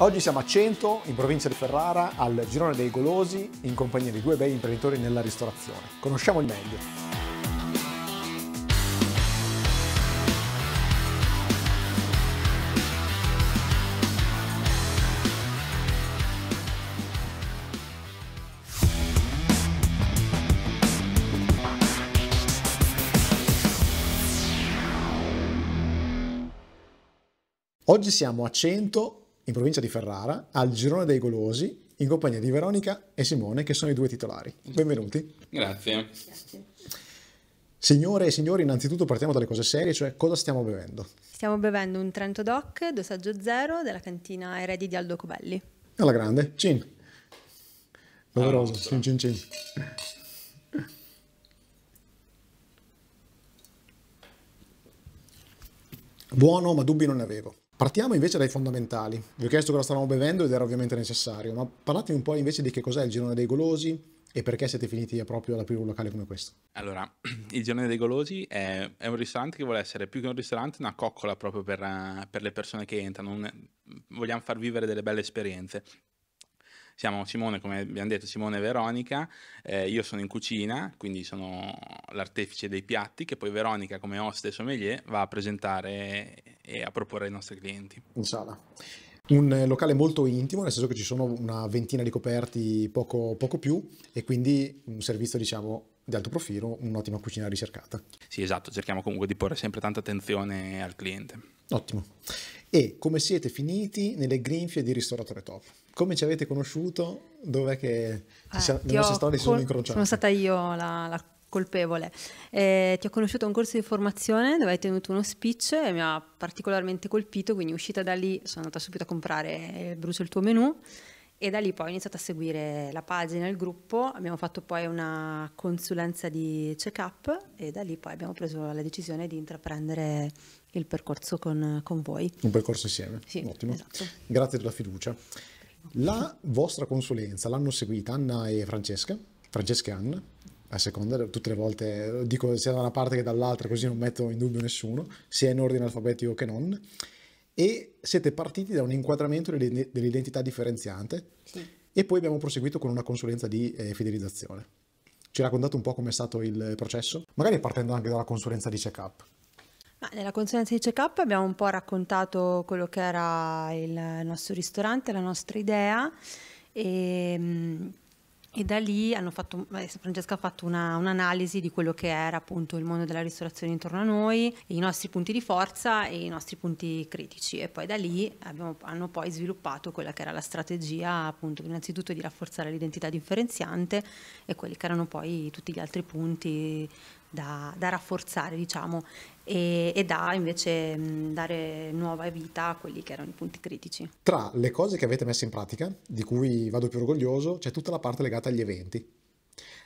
Oggi siamo a Cento, in provincia di Ferrara, al Girone dei Golosi, in compagnia di due bei imprenditori nella ristorazione. Conosciamo il meglio. Oggi siamo a Cento in provincia di Ferrara, al girone dei golosi, in compagnia di Veronica e Simone, che sono i due titolari. Benvenuti. Grazie. Signore e signori, innanzitutto partiamo dalle cose serie, cioè cosa stiamo bevendo? Stiamo bevendo un Trento Doc dosaggio zero della cantina Eredi di Aldo Cobelli. Alla grande, cin. Doveroso, ah, cin cin cin. Buono, ma dubbi non ne avevo. Partiamo invece dai fondamentali. Vi ho chiesto cosa stavamo bevendo ed era ovviamente necessario, ma parlatemi un po' invece di che cos'è il girone dei golosi e perché siete finiti proprio ad aprire un locale come questo. Allora, il girone dei golosi è, è un ristorante che vuole essere più che un ristorante, una coccola proprio per, eh, per le persone che entrano. vogliamo far vivere delle belle esperienze. Siamo Simone, come abbiamo detto, Simone e Veronica, eh, io sono in cucina, quindi sono l'artefice dei piatti, che poi Veronica come oste e sommelier va a presentare e a proporre ai nostri clienti. In sala un eh, locale molto intimo, nel senso che ci sono una ventina di coperti, poco, poco più, e quindi un servizio, diciamo, di alto profilo un'ottima cucina ricercata. Sì, esatto, cerchiamo comunque di porre sempre tanta attenzione al cliente. Ottimo. E come siete finiti nelle grinfie di ristoratore top? Come ci avete conosciuto? Dov'è che eh, le nostre storie si sono incrociate? Sono stata io la, la colpevole. Eh, ti ho conosciuto a un corso di formazione dove hai tenuto uno speech e mi ha particolarmente colpito, quindi uscita da lì sono andata subito a comprare il Brucio il tuo menù e da lì poi ho iniziato a seguire la pagina, il gruppo, abbiamo fatto poi una consulenza di check-up e da lì poi abbiamo preso la decisione di intraprendere il percorso con, con voi. Un percorso insieme? Sì, Ottimo. Esatto. Grazie della fiducia. La vostra consulenza l'hanno seguita Anna e Francesca, Francesca e Anna, a seconda, tutte le volte dico sia da una parte che dall'altra così non metto in dubbio nessuno, sia in ordine alfabetico che non. E siete partiti da un inquadramento dell'identità differenziante sì. e poi abbiamo proseguito con una consulenza di eh, fidelizzazione. Ci raccontate un po' come è stato il processo? Magari partendo anche dalla consulenza di check-up. Ma nella consulenza di check-up abbiamo un po' raccontato quello che era il nostro ristorante, la nostra idea e ehm, e da lì fatto, eh, Francesca ha fatto una, un'analisi di quello che era appunto il mondo della ristorazione intorno a noi, i nostri punti di forza e i nostri punti critici. E poi da lì abbiamo, hanno poi sviluppato quella che era la strategia appunto innanzitutto di rafforzare l'identità differenziante e quelli che erano poi tutti gli altri punti da, da rafforzare, diciamo, e, e, da invece mm, dare nuova vita a quelli che erano i punti critici. Tra le cose che avete messo in pratica, di cui vado più orgoglioso, c'è tutta la parte legata agli eventi.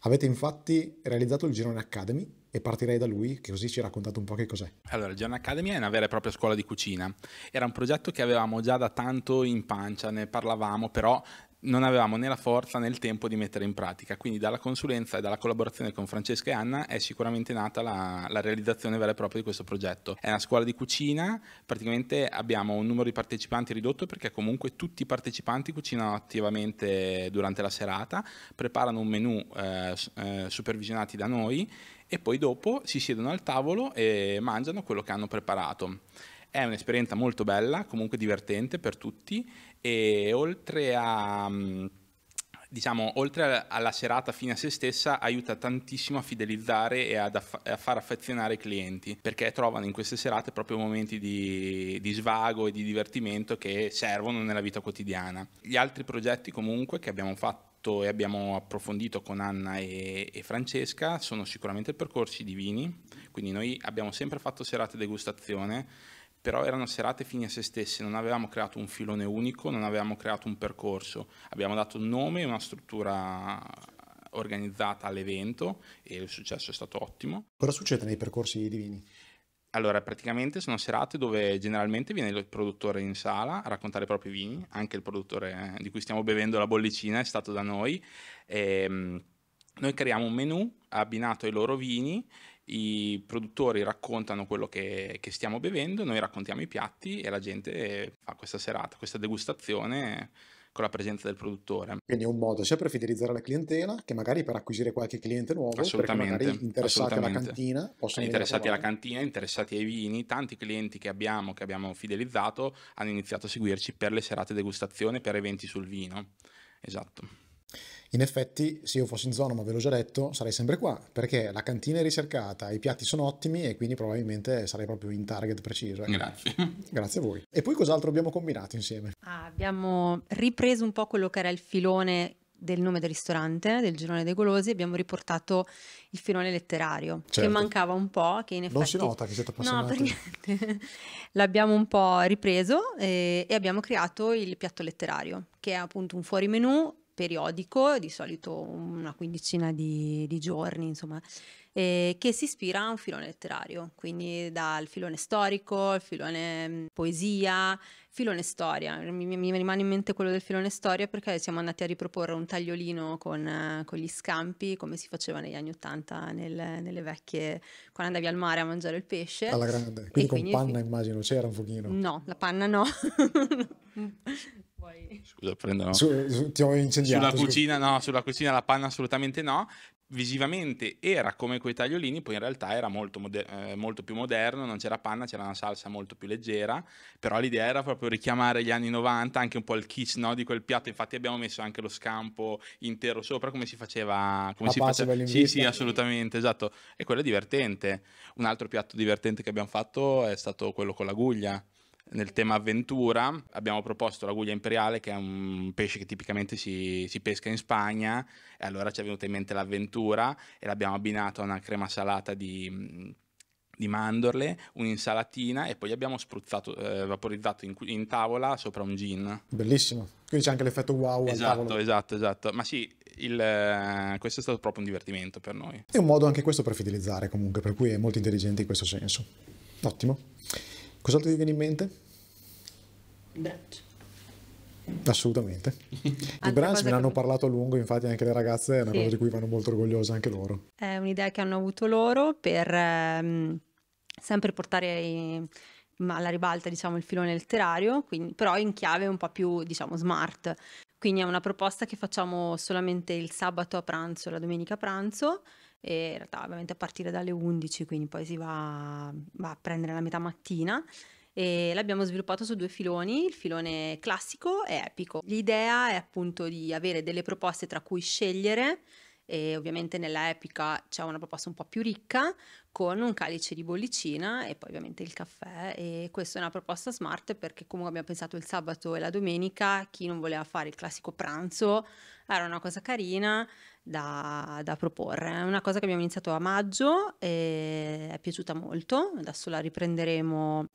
Avete infatti realizzato il Girone Academy e partirei da lui che così ci ha raccontato un po' che cos'è. Allora, il Girone Academy è una vera e propria scuola di cucina. Era un progetto che avevamo già da tanto in pancia, ne parlavamo, però non avevamo né la forza né il tempo di mettere in pratica, quindi dalla consulenza e dalla collaborazione con Francesca e Anna è sicuramente nata la, la, realizzazione vera e propria di questo progetto. È una scuola di cucina, praticamente abbiamo un numero di partecipanti ridotto perché comunque tutti i partecipanti cucinano attivamente durante la serata, preparano un menù eh, eh supervisionati da noi e poi dopo si siedono al tavolo e mangiano quello che hanno preparato. È un'esperienza molto bella, comunque divertente per tutti e oltre a... Mm, diciamo, oltre alla serata fine a se stessa, aiuta tantissimo a fidelizzare e aff a far affezionare i clienti, perché trovano in queste serate proprio momenti di, di, svago e di divertimento che servono nella vita quotidiana. Gli altri progetti comunque che abbiamo fatto e abbiamo approfondito con Anna e, e Francesca sono sicuramente percorsi di vini, quindi noi abbiamo sempre fatto serate degustazione però erano serate fini a se stesse, non avevamo creato un filone unico, non avevamo creato un percorso, abbiamo dato un nome e una struttura organizzata all'evento e il successo è stato ottimo. Cosa succede nei percorsi divini? Allora, praticamente sono serate dove generalmente viene il produttore in sala a raccontare i propri vini, anche il produttore eh, di cui stiamo bevendo la bollicina è stato da noi. E, ehm, noi creiamo un menu abbinato ai loro vini i produttori raccontano quello che, che, stiamo bevendo, noi raccontiamo i piatti e la gente fa questa serata, questa degustazione con la presenza del produttore. Quindi è un modo sia per fidelizzare la clientela che magari per acquisire qualche cliente nuovo, assolutamente, perché interessati assolutamente. alla cantina, interessati alla cantina, interessati ai vini, tanti clienti che abbiamo, che abbiamo fidelizzato, hanno iniziato a seguirci per le serate degustazione, per eventi sul vino. Esatto. In effetti, se io fossi in zona, ma ve l'ho già detto, sarei sempre qua, perché la cantina è ricercata, i piatti sono ottimi e quindi probabilmente sarei proprio in target preciso. Ecco. Grazie. Grazie a voi. E poi cos'altro abbiamo combinato insieme? Ah, abbiamo ripreso un po' quello che era il filone del nome del ristorante, del girone dei golosi, abbiamo riportato il filone letterario, certo. che mancava un po', che in effetti... Non si nota che siete appassionati. No, per niente. L'abbiamo un po' ripreso e, eh, e abbiamo creato il piatto letterario, che è appunto un fuorimenù periodico, di solito una quindicina di, di giorni, insomma, eh, che si ispira a un filone letterario, quindi dal filone storico, il filone mm, poesia, filone storia. Mi, mi, rimane in mente quello del filone storia perché siamo andati a riproporre un tagliolino con, con gli scampi, come si faceva negli anni Ottanta nel, nelle vecchie, quando andavi al mare a mangiare il pesce. Alla grande, quindi e con quindi panna il... immagino c'era un pochino. No, la panna no. Mm poi... Scusa, prendo... Su, su, ti ho incendiato. Sulla cucina, no, sulla cucina la panna assolutamente no. Visivamente era come quei tagliolini, poi in realtà era molto, moder- eh, molto più moderno, non c'era panna, c'era una salsa molto più leggera, però l'idea era proprio richiamare gli anni 90, anche un po' il kitsch no, di quel piatto, infatti abbiamo messo anche lo scampo intero sopra, come si faceva... Come la si faceva... Sì, sì, assolutamente, esatto. E quello è divertente. Un altro piatto divertente che abbiamo fatto è stato quello con l'aguglia nel tema avventura abbiamo proposto la guglia imperiale che è un pesce che tipicamente si, si, pesca in Spagna e allora ci è venuta in mente l'avventura e l'abbiamo abbinato a una crema salata di, di mandorle, un'insalatina e poi abbiamo spruzzato, eh, vaporizzato in, in, tavola sopra un gin. Bellissimo, quindi c'è anche l'effetto wow Esatto, esatto, esatto. Ma sì, il, eh, questo è stato proprio un divertimento per noi. È un modo anche questo per fidelizzare comunque, per cui è molto intelligente in questo senso. Ottimo. Cos'altro ti viene in mente? Il brunch. Assolutamente. I brunch me ne hanno che... parlato a lungo, infatti anche le ragazze è una sì. cosa di cui vanno molto orgogliose anche loro. È un'idea che hanno avuto loro per ehm, sempre portare i, alla ribalta diciamo, il filone letterario, quindi, però in chiave un po' più diciamo, smart. Quindi è una proposta che facciamo solamente il sabato a pranzo, la domenica a pranzo, e in realtà ovviamente a partire dalle 11, quindi poi si va, va a prendere la metà mattina e l'abbiamo sviluppato su due filoni, il filone classico e epico. L'idea è appunto di avere delle proposte tra cui scegliere e ovviamente nella Epica c'è una proposta un po' più ricca con un calice di bollicina e poi ovviamente il caffè e questa è una proposta smart perché comunque abbiamo pensato il sabato e la domenica chi non voleva fare il classico pranzo era una cosa carina da, da proporre è una cosa che abbiamo iniziato a maggio e è piaciuta molto adesso la riprenderemo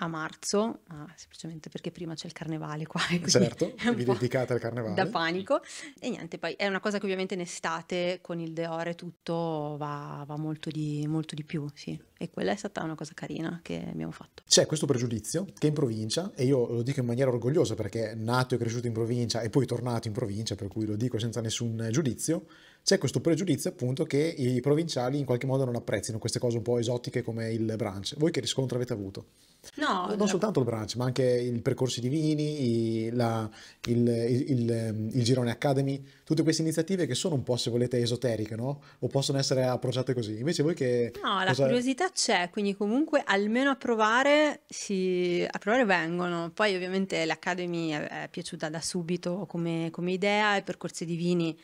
a marzo, ah, semplicemente perché prima c'è il carnevale qua. certo, vi dedicate al carnevale. Da panico. E niente, poi è una cosa che ovviamente in estate con il Deore tutto va, va molto, di, molto, di, più, sì. E quella è stata una cosa carina che abbiamo fatto. C'è questo pregiudizio che in provincia, e io lo dico in maniera orgogliosa perché nato e cresciuto in provincia e poi tornato in provincia, per cui lo dico senza nessun giudizio, c'è questo pregiudizio appunto che i provinciali in qualche modo non apprezzino queste cose un po' esotiche come il branch. Voi che riscontro avete avuto? No, non no. soltanto il branch, ma anche i percorsi di vini, i, la, il, il, il, il, Girone Academy, tutte queste iniziative che sono un po', se volete, esoteriche, no? O possono essere approcciate così. Invece voi che... No, cosa... la curiosità c'è, quindi comunque almeno a provare, si... a provare vengono. Poi ovviamente l'Academy è piaciuta da subito come, come idea, i percorsi di vini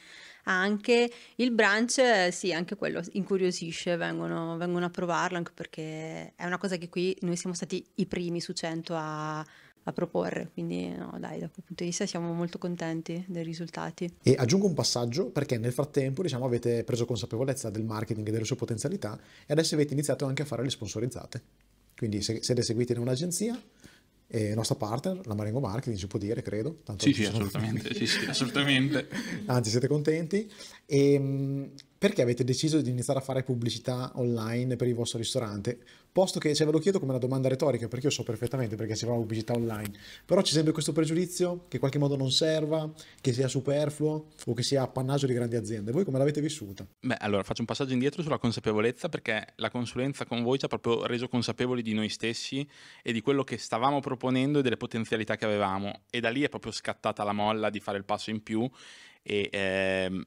anche il brunch, eh, sì, anche quello incuriosisce, vengono, vengono a provarlo anche perché è una cosa che qui noi siamo stati i primi su 100 a, a proporre. Quindi, no, dai, da quel punto di vista siamo molto contenti dei risultati. E aggiungo un passaggio perché nel frattempo, diciamo, avete preso consapevolezza del marketing e delle sue potenzialità e adesso avete iniziato anche a fare le sponsorizzate. Quindi, se siete seguiti in un'agenzia, eh, nostra partner, la Marengo Marketing, si può dire, credo. Tanto sì, sì, assolutamente, sì, sì, assolutamente. Anzi, siete contenti. E, ehm, perché avete deciso di iniziare a fare pubblicità online per il vostro ristorante? Posto che, cioè ve lo chiedo come una domanda retorica, perché io so perfettamente perché si fa pubblicità online, però c'è sempre questo pregiudizio che in qualche modo non serva, che sia superfluo o che sia appannaggio di grandi aziende. Voi come l'avete vissuta? Beh, allora faccio un passaggio indietro sulla consapevolezza, perché la consulenza con voi ci ha proprio reso consapevoli di noi stessi e di quello che stavamo proponendo e delle potenzialità che avevamo. E da lì è proprio scattata la molla di fare il passo in più e... Ehm,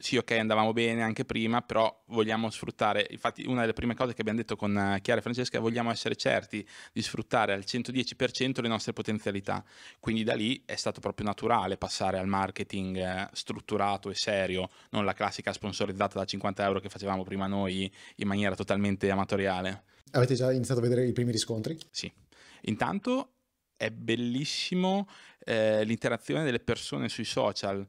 sì, ok, andavamo bene anche prima, però vogliamo sfruttare, infatti una delle prime cose che abbiamo detto con eh, Chiara e Francesca, è vogliamo essere certi di sfruttare al 110% le nostre potenzialità. Quindi da lì è stato proprio naturale passare al marketing eh, strutturato e serio, non la classica sponsorizzata da 50 euro che facevamo prima noi in maniera totalmente amatoriale. Avete già iniziato a vedere i primi riscontri? Sì. Intanto è bellissimo eh, l'interazione delle persone sui social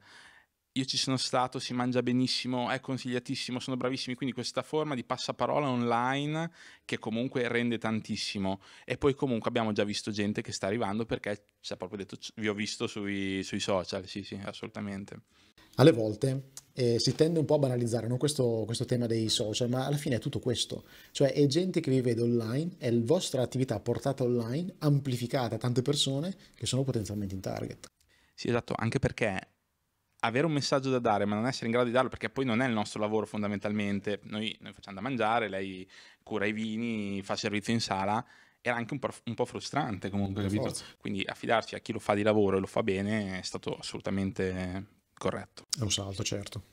io ci sono stato, si mangia benissimo, è consigliatissimo, sono bravissimi, quindi questa forma di passaparola online che comunque rende tantissimo e poi comunque abbiamo già visto gente che sta arrivando perché ci ha proprio detto vi ho visto sui, sui social, sì sì, assolutamente. Alle volte eh, si tende un po' a banalizzare no? questo, questo, tema dei social, ma alla fine è tutto questo, cioè è gente che vi vede online, è la vostra attività portata online, amplificata a tante persone che sono potenzialmente in target. Sì esatto, anche perché avere un messaggio da dare ma non essere in grado di darlo perché poi non è il nostro lavoro fondamentalmente, noi, noi facciamo da mangiare, lei cura i vini, fa servizio in sala, era anche un po', un po frustrante comunque, capito? Quindi affidarsi a chi lo fa di lavoro e lo fa bene è stato assolutamente corretto. È un salto, certo.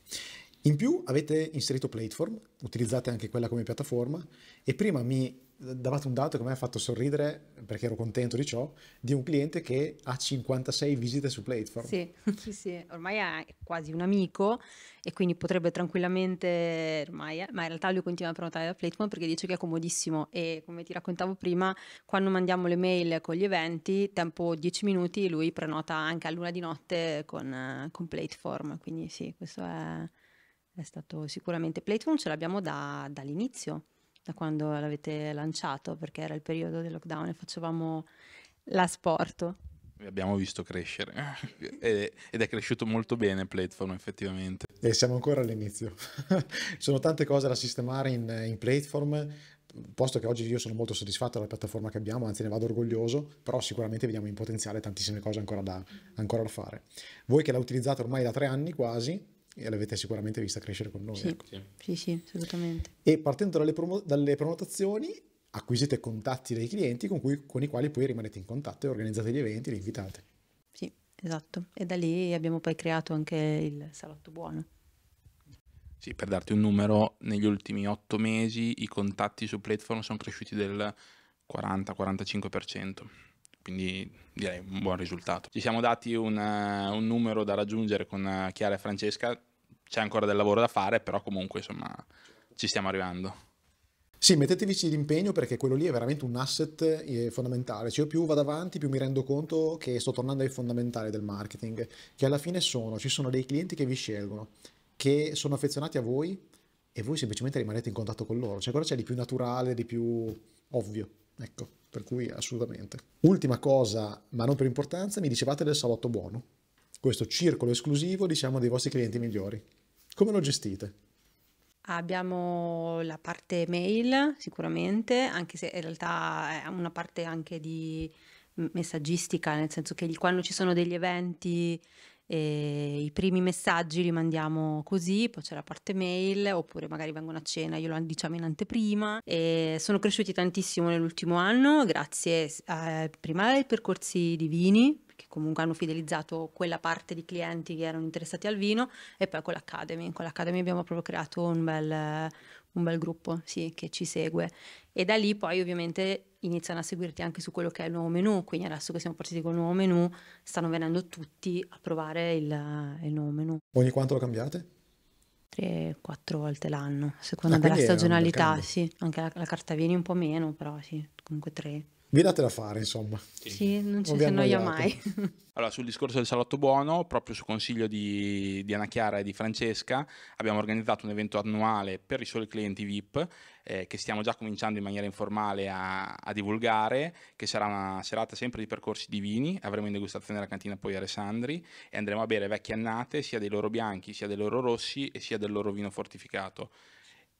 In più avete inserito Platform, utilizzate anche quella come piattaforma e prima mi davate un dato che mi ha fatto sorridere perché ero contento di ciò, di un cliente che ha 56 visite su Platform. Sì, sì, sì. ormai è quasi un amico e quindi potrebbe tranquillamente, ormai, ma in realtà lui continua a prenotare da Platform perché dice che è comodissimo e come ti raccontavo prima, quando mandiamo le mail con gli eventi, tempo 10 minuti, lui prenota anche a luna di notte con, con Platform, quindi sì, questo è, è stato sicuramente Platform, ce l'abbiamo da, dall'inizio da quando l'avete lanciato, perché era il periodo del lockdown e facevamo l'asporto. Vi abbiamo visto crescere ed è cresciuto molto bene Platform effettivamente. E siamo ancora all'inizio. Sono tante cose da sistemare in, in Platform, posto che oggi io sono molto soddisfatto della piattaforma che abbiamo, anzi ne vado orgoglioso, però sicuramente vediamo in potenziale tantissime cose ancora da, ancora da fare. Voi che la utilizzate ormai da tre anni quasi, e l'avete sicuramente vista crescere con noi. Sì, ecco. sì. sì, sì, assolutamente. E partendo dalle, promo- dalle, prenotazioni acquisite contatti dei clienti con, cui, con i quali poi rimanete in contatto e organizzate gli eventi, li invitate. Sì, esatto. E da lì abbiamo poi creato anche il salotto buono. Sì, per darti un numero, negli ultimi otto mesi i contatti su Platform sono cresciuti del 40-45% quindi direi un buon risultato. Ci siamo dati un, eh, un numero da raggiungere con eh, Chiara e Francesca, c'è ancora del lavoro da fare, però comunque insomma ci stiamo arrivando. Sì, mettetevici l'impegno perché quello lì è veramente un asset eh, fondamentale. Cioè, io più vado avanti, più mi rendo conto che sto tornando ai fondamentali del marketing, che alla fine sono, ci sono dei clienti che vi scelgono, che sono affezionati a voi e voi semplicemente rimanete in contatto con loro. Cioè, cosa c'è di più naturale, di più ovvio? Ecco, per cui assolutamente. Ultima cosa, ma non per importanza, mi dicevate del salotto buono. Questo circolo esclusivo, diciamo, dei vostri clienti migliori. Come lo gestite? Abbiamo la parte mail sicuramente, anche se in realtà è una parte anche di messaggistica, nel senso che quando ci sono degli eventi e i primi messaggi li mandiamo così, poi c'è la parte mail oppure magari vengono a cena, glielo diciamo in anteprima e sono cresciuti tantissimo nell'ultimo anno grazie a, prima ai percorsi di vini che comunque hanno fidelizzato quella parte di clienti che erano interessati al vino e poi con l'Academy. Con l'Academy abbiamo proprio creato un bel, un bel gruppo sì, che ci segue e da lì poi ovviamente iniziano a seguirti anche su quello che è il nuovo menu, quindi adesso che siamo partiti con il nuovo menu stanno venendo tutti a provare il, il nuovo menu. Ogni quanto lo cambiate? 3-4 volte l'anno, secondo ah, della stagionalità, sì, anche la, la carta vieni un po' meno, però sì, comunque 3 date da fare, insomma. Sì, non ci si annoia mai. Allora, sul discorso del salotto buono, proprio su consiglio di, di Anna Chiara e di Francesca, abbiamo organizzato un evento annuale per i soli clienti VIP eh, che stiamo già cominciando in maniera informale a, a, divulgare, che sarà una serata sempre di percorsi di vini, avremo in degustazione alla cantina poi Alessandri e andremo a bere vecchie annate sia dei loro bianchi, sia dei loro rossi e sia del loro vino fortificato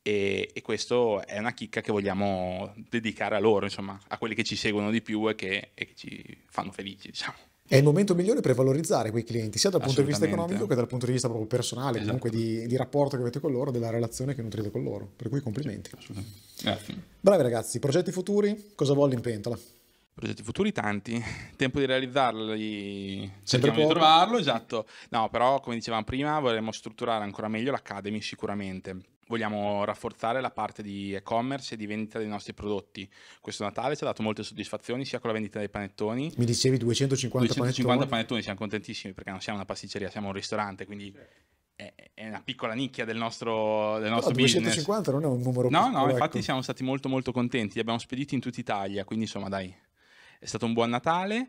e, e questo è una chicca che vogliamo dedicare a loro, insomma, a quelli che ci seguono di più e che, e che ci fanno felici, diciamo. È il momento migliore per valorizzare quei clienti, sia dal punto di vista economico che dal punto di vista proprio personale, esatto. comunque di, di, rapporto che avete con loro, della relazione che nutrite con loro. Per cui complimenti. Bravi ragazzi, progetti futuri, cosa voglio in pentola? Progetti futuri tanti, tempo di realizzarli, Sempre cerchiamo poco. di trovarlo, esatto. No, però come dicevamo prima, vorremmo strutturare ancora meglio l'Academy sicuramente vogliamo rafforzare la parte di e-commerce e di vendita dei nostri prodotti. Questo Natale ci ha dato molte soddisfazioni sia con la vendita dei panettoni. Mi dicevi 250, 250 panettoni. panettoni siamo contentissimi perché non siamo una pasticceria, siamo un ristorante, quindi è, è una piccola nicchia del nostro, del nostro no, ah, business. 250 non è un numero No, piccolo, no, infatti ecco. siamo stati molto molto contenti, li abbiamo spediti in tutta Italia, quindi insomma dai, è stato un buon Natale.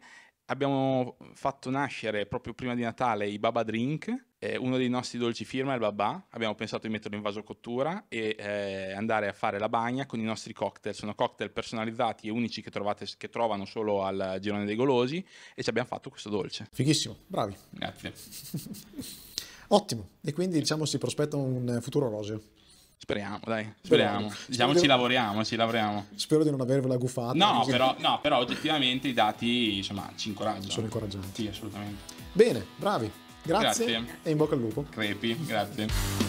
Abbiamo fatto nascere proprio prima di Natale i Baba Drink, eh, uno dei nostri dolci firma è il babà, abbiamo pensato di metterlo in vaso cottura e eh, andare a fare la bagna con i nostri cocktail, sono cocktail personalizzati e unici che, trovate, che trovano solo al girone dei golosi e ci abbiamo fatto questo dolce. Fighissimo, bravi. Grazie. Ottimo, e quindi diciamo si prospetta un futuro roseo. Speriamo, dai, speriamo. speriamo. Diciamo spero ci lavoriamo, ci lavoriamo. Spero di non avervela guffata. No, però, no, però oggettivamente i dati, insomma, ci incoraggiano. Sono incoraggianti. Sì, assolutamente. Bene, bravi. Grazie, grazie. e in bocca al lupo. Crepi, grazie.